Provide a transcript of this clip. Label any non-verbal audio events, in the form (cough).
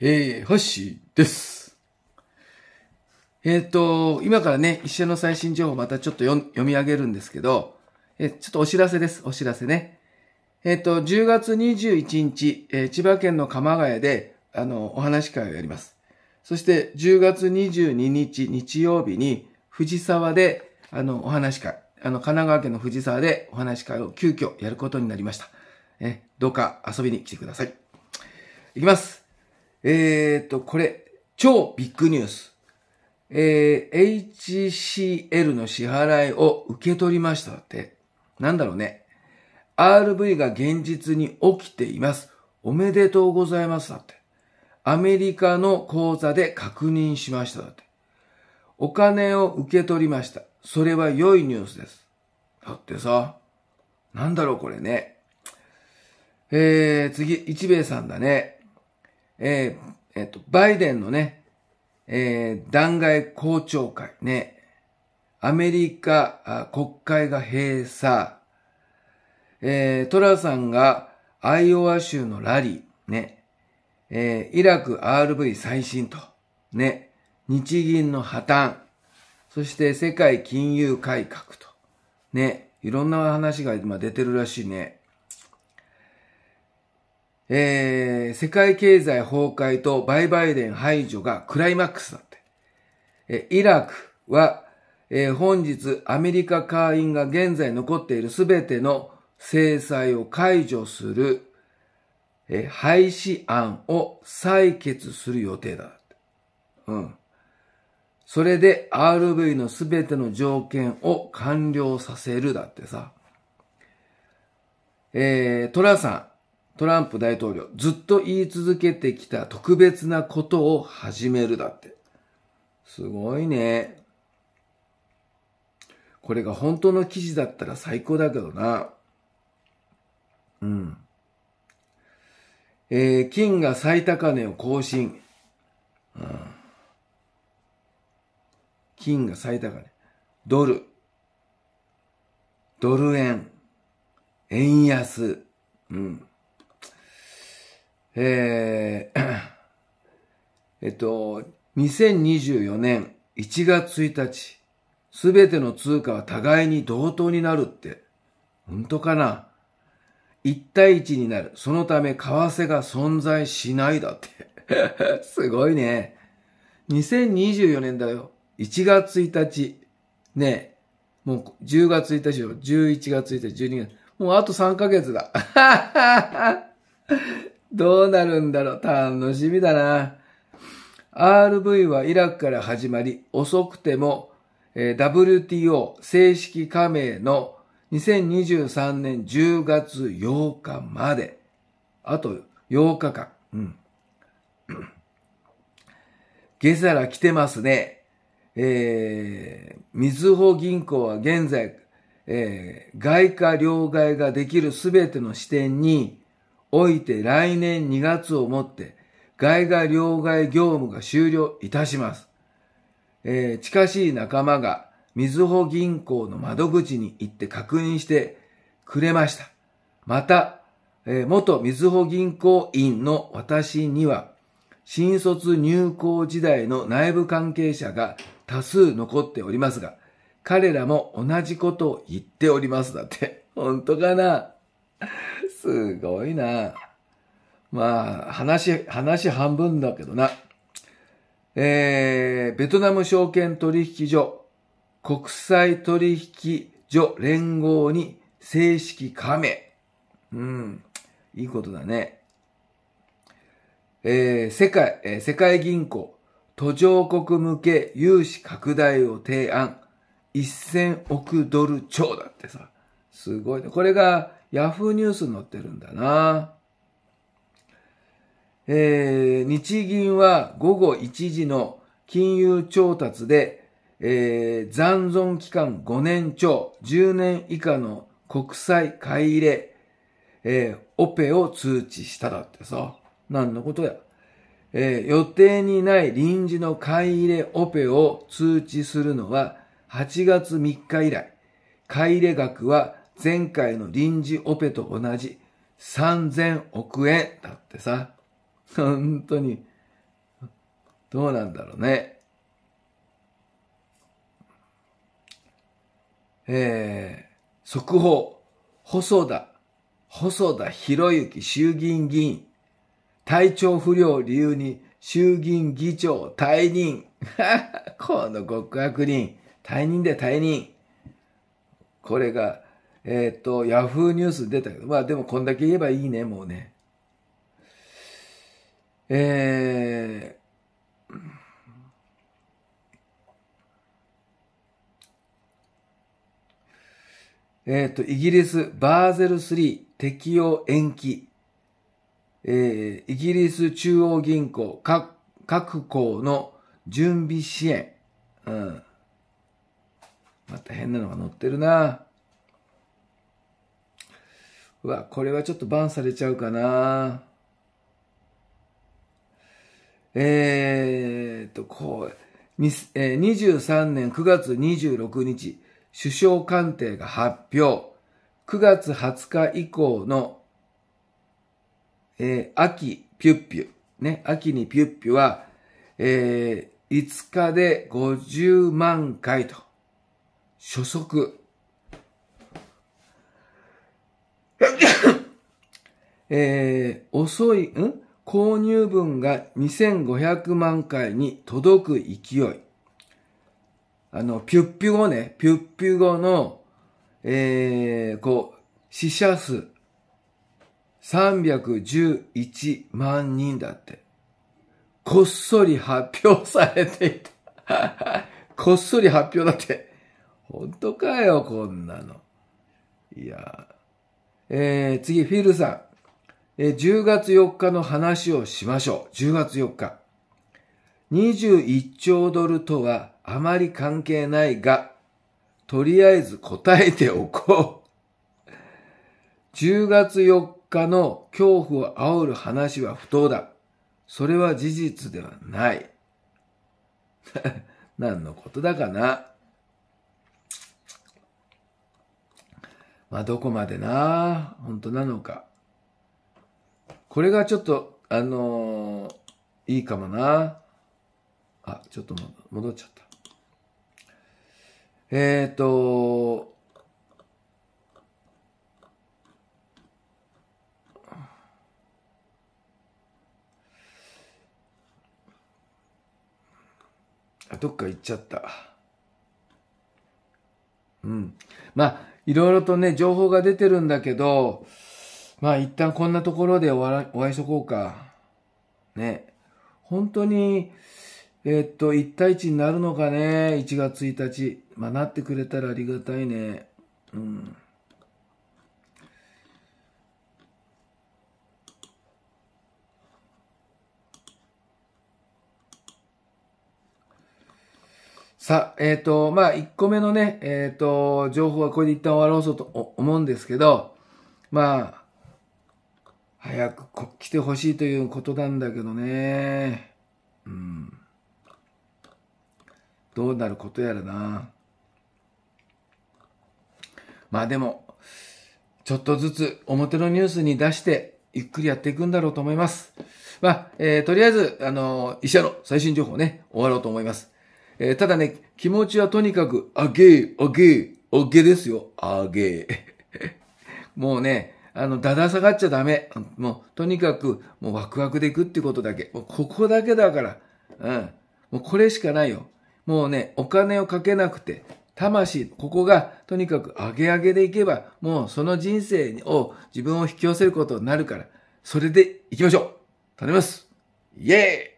えー、星です。えっ、ー、と、今からね、一緒の最新情報またちょっと読み上げるんですけど、えー、ちょっとお知らせです。お知らせね。えっ、ー、と、10月21日、えー、千葉県の鎌ヶ谷で、あの、お話会をやります。そして、10月22日、日曜日に、藤沢で、あの、お話会、あの、神奈川県の藤沢でお話会を急遽やることになりました。え、どうか遊びに来てください。いきます。えっ、ー、と、これ、超ビッグニュース。えー、HCL の支払いを受け取りましたって。なんだろうね。RV が現実に起きています。おめでとうございますだって。アメリカの口座で確認しましただって。お金を受け取りました。それは良いニュースです。だってさ、なんだろうこれね。えー、次、一兵衛さんだね。えー、えっ、と、バイデンのね、えー、弾劾公聴会ね、アメリカ国会が閉鎖、えー、トラさんがアイオワ州のラリー、ね、えー、イラク RV 最新と、ね、日銀の破綻、そして世界金融改革と、ね、いろんな話が今出てるらしいね。えー、世界経済崩壊とババイイデン排除がクライマックスだって。えイラクは、えー、本日アメリカ会員が現在残っているすべての制裁を解除する、えー、廃止案を採決する予定だって。うん。それで RV のすべての条件を完了させるだってさ。えー、トラさん、トランプ大統領、ずっと言い続けてきた特別なことを始めるだって。すごいね。これが本当の記事だったら最高だけどな。うん。えー、金が最高値を更新。うん、金が最高値。ドル。ドル円。円安。うん。えー、えっと、2024年1月1日、すべての通貨は互いに同等になるって、本当かな ?1 対1になる。そのため、為替が存在しないだって。(laughs) すごいね。2024年だよ。1月1日。ねもう10月1日よ。11月1日、12月。もうあと3ヶ月だ。(laughs) どうなるんだろう。楽しみだな。RV はイラクから始まり、遅くても、え WTO 正式加盟の2023年10月8日まで、あと8日間。うん。(clears throat) 下ラ来てますね。えー、みずほ銀行は現在、えー、外貨両替ができるすべての支店に、おいて来年2月をもって、外貨両替業務が終了いたします。えー、近しい仲間が、みずほ銀行の窓口に行って確認してくれました。また、えー、元みずほ銀行員の私には、新卒入校時代の内部関係者が多数残っておりますが、彼らも同じことを言っております。だって、本当かなすごいな。まあ、話、話半分だけどな。えー、ベトナム証券取引所、国際取引所連合に正式加盟。うん、いいことだね。えー、世界、えー、世界銀行、途上国向け融資拡大を提案、1000億ドル超だってさ。すごいこれが Yahoo ニュースに載ってるんだな。えー、日銀は午後1時の金融調達で、えー、残存期間5年超、10年以下の国債買い入れ、えー、オペを通知しただってさ、何のことや。えー、予定にない臨時の買い入れオペを通知するのは8月3日以来、買い入れ額は前回の臨時オペと同じ3000億円だってさ。(laughs) 本当に、どうなんだろうね。えー、速報、細田、細田博之衆議院議員、体調不良を理由に衆議院議長退任。こ (laughs) の極悪人、退任で退任。これがえっ、ー、と、ヤフーニュース出たけど、まあでもこんだけ言えばいいね、もうね。えー、えっ、ー、と、イギリス、バーゼル3適用延期。えー、イギリス中央銀行、各、各行の準備支援。うん。また変なのが載ってるな。うわ、これはちょっとバンされちゃうかな。えー、っと、こう、えー、23年9月26日、首相官邸が発表。9月20日以降の、えー、秋ピュッピュ。ね、秋にピュッピュは、えー、5日で50万回と。初速。えー、遅い、ん購入分が2500万回に届く勢い。あの、ピュッピュ語ね、ピュッピュ語の、えー、こう、死者数311万人だって。こっそり発表されていた。(laughs) こっそり発表だって。本当かよ、こんなの。いやえー、次、フィルさん。え10月4日の話をしましょう。10月4日。21兆ドルとはあまり関係ないが、とりあえず答えておこう。10月4日の恐怖を煽る話は不当だ。それは事実ではない。(laughs) 何のことだかな。まあ、どこまでな、本当なのか。これがちょっと、あのー、いいかもな。あ、ちょっと戻っちゃった。えっ、ー、と、どっか行っちゃった。うん。まあ、いろいろとね、情報が出てるんだけど、まあ一旦こんなところでおわいしとこうか。ね。本当に、えー、っと、一対一になるのかね。1月1日。まあなってくれたらありがたいね。うん。さあ、えっ、ー、と、まあ、1個目のね、えっ、ー、と、情報はこれで一旦終わろうと思うんですけど、まあ、早く来てほしいということなんだけどね。うん。どうなることやらな。まあでも、ちょっとずつ表のニュースに出して、ゆっくりやっていくんだろうと思います。まあ、えー、とりあえず、あのー、医者の最新情報ね、終わろうと思います。えー、ただね、気持ちはとにかく、あげー、あげー、あげですよ、あげー。(laughs) もうね、あの、だだ下がっちゃダメ。もう、とにかく、もうワクワクでいくってことだけ。もうここだけだから。うん。もうこれしかないよ。もうね、お金をかけなくて、魂、ここがとにかく上げ上げでいけば、もうその人生を自分を引き寄せることになるから、それで行きましょう頼みますイエーイ